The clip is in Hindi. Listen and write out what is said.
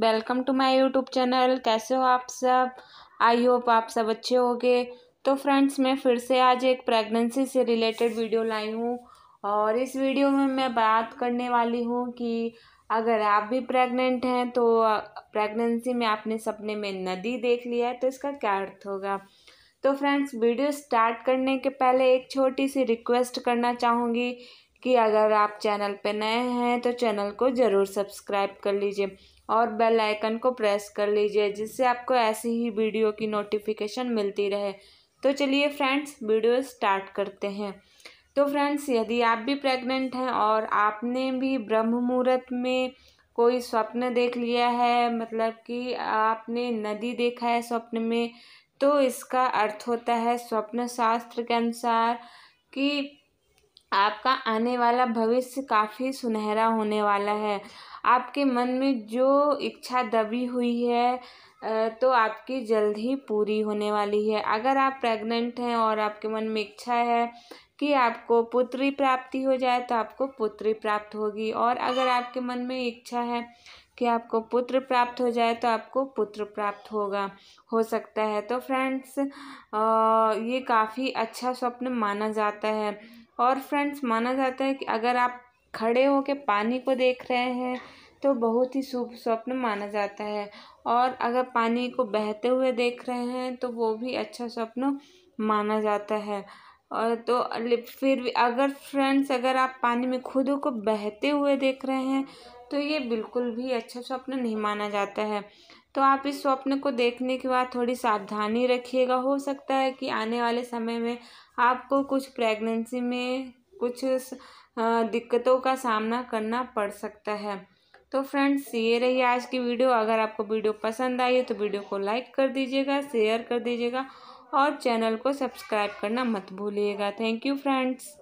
welcome to my YouTube channel कैसे हो आप सब आई होप आप सब अच्छे होगे तो फ्रेंड्स मैं फिर से आज एक प्रेगनेंसी से रिलेटेड वीडियो लाई हूँ और इस वीडियो में मैं बात करने वाली हूँ कि अगर आप भी प्रेग्नेंट हैं तो प्रेगनेंसी में आपने सपने में नदी देख लिया है तो इसका क्या अर्थ होगा तो फ्रेंड्स वीडियो स्टार्ट करने के पहले एक छोटी सी रिक्वेस्ट करना चाहूँगी कि अगर आप चैनल पर नए हैं तो चैनल को ज़रूर सब्सक्राइब कर लीजिए और बेल आइकन को प्रेस कर लीजिए जिससे आपको ऐसी ही वीडियो की नोटिफिकेशन मिलती रहे तो चलिए फ्रेंड्स वीडियो स्टार्ट करते हैं तो फ्रेंड्स यदि आप भी प्रेग्नेंट हैं और आपने भी ब्रह्म मुहूर्त में कोई स्वप्न देख लिया है मतलब कि आपने नदी देखा है स्वप्न में तो इसका अर्थ होता है स्वप्न शास्त्र के अनुसार कि आपका आने वाला भविष्य काफ़ी सुनहरा होने वाला है आपके मन में जो इच्छा दबी हुई है तो आपकी जल्द ही पूरी होने वाली है अगर आप प्रेग्नेंट हैं और आपके मन में इच्छा है कि आपको पुत्री प्राप्ति हो जाए तो आपको पुत्री प्राप्त होगी और अगर आपके मन में इच्छा है कि आपको पुत्र प्राप्त हो जाए तो आपको पुत्र प्राप्त होगा हो सकता है तो फ्रेंड्स ये काफ़ी अच्छा स्वप्न माना जाता है और फ्रेंड्स माना जाता है कि अगर आप खड़े होकर पानी को देख रहे हैं तो बहुत ही शुभ स्वप्न माना जाता है और अगर पानी को बहते हुए देख रहे हैं तो वो भी अच्छा स्वप्न माना जाता है और तो फिर भी अगर फ्रेंड्स अगर आप पानी में खुद को बहते हुए देख रहे हैं तो ये बिल्कुल भी अच्छा स्वप्न नहीं माना जाता है तो आप इस स्वप्न को देखने के बाद थोड़ी सावधानी रखिएगा हो सकता है कि आने वाले समय में आपको कुछ प्रेगनेंसी में कुछ दिक्कतों का सामना करना पड़ सकता है तो फ्रेंड्स ये रही आज की वीडियो अगर आपको वीडियो पसंद आई है तो वीडियो को लाइक कर दीजिएगा शेयर कर दीजिएगा और चैनल को सब्सक्राइब करना मत भूलिएगा थैंक यू फ्रेंड्स